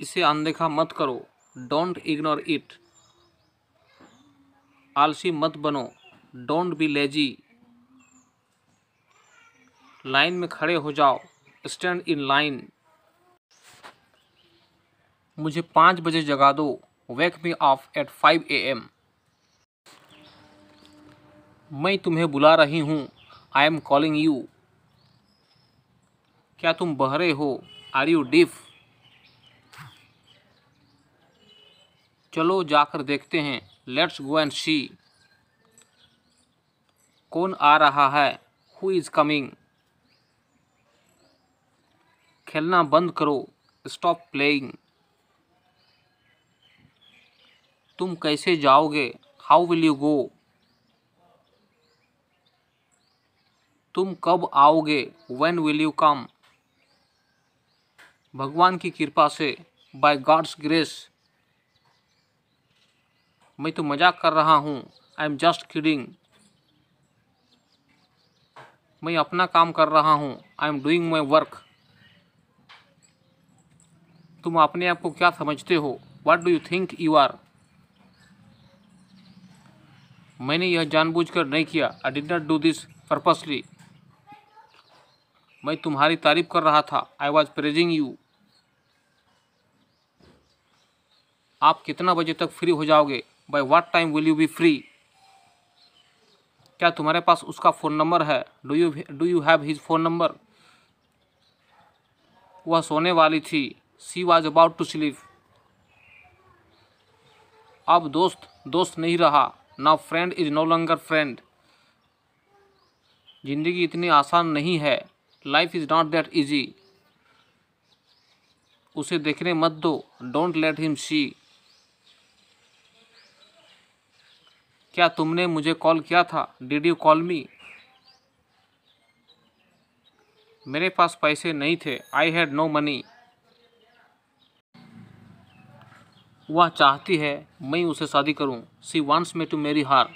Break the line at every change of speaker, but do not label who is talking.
इसे अनदेखा मत करो डोंट इग्नोर इट आलसी मत बनो डोंट बी लेजी लाइन में खड़े हो जाओ स्टैंड इन लाइन मुझे पाँच बजे जगा दो wake me off at five A M मैं तुम्हें बुला रही हूँ आई एम कॉलिंग यू क्या तुम बहरे हो आर यू डिफ़ चलो जाकर देखते हैं लेट्स गो एंड सी कौन आ रहा है हु इज़ कमिंग खेलना बंद करो स्टॉप प्लेइंग तुम कैसे जाओगे हाउ विल यू गो तुम कब आओगे वेन विल यू कम भगवान की कृपा से बाय गॉड्स ग्रेस मैं तो मजाक कर रहा हूँ आई एम जस्ट किडिंग मैं अपना काम कर रहा हूँ I am doing my work तुम अपने आप को क्या समझते हो what do you think you are मैंने यह जानबूझकर नहीं किया I did not do this purposely मैं तुम्हारी तारीफ कर रहा था आई वॉज प्रेजिंग यू आप कितना बजे तक फ्री हो जाओगे by what time will you be free क्या तुम्हारे पास उसका फ़ोन नंबर है do you do you have his phone number वह सोने वाली थी she was about to sleep अब दोस्त दोस्त नहीं रहा ना friend is no longer friend जिंदगी इतनी आसान नहीं है life is not that easy उसे देखने मत दो डोंट लेट हिम सी क्या तुमने मुझे कॉल किया था डिड यू कॉल मी मेरे पास पैसे नहीं थे आई हैड नो मनी वह चाहती है मैं उसे शादी करूं। सी वांट्स मे टू मेरी हार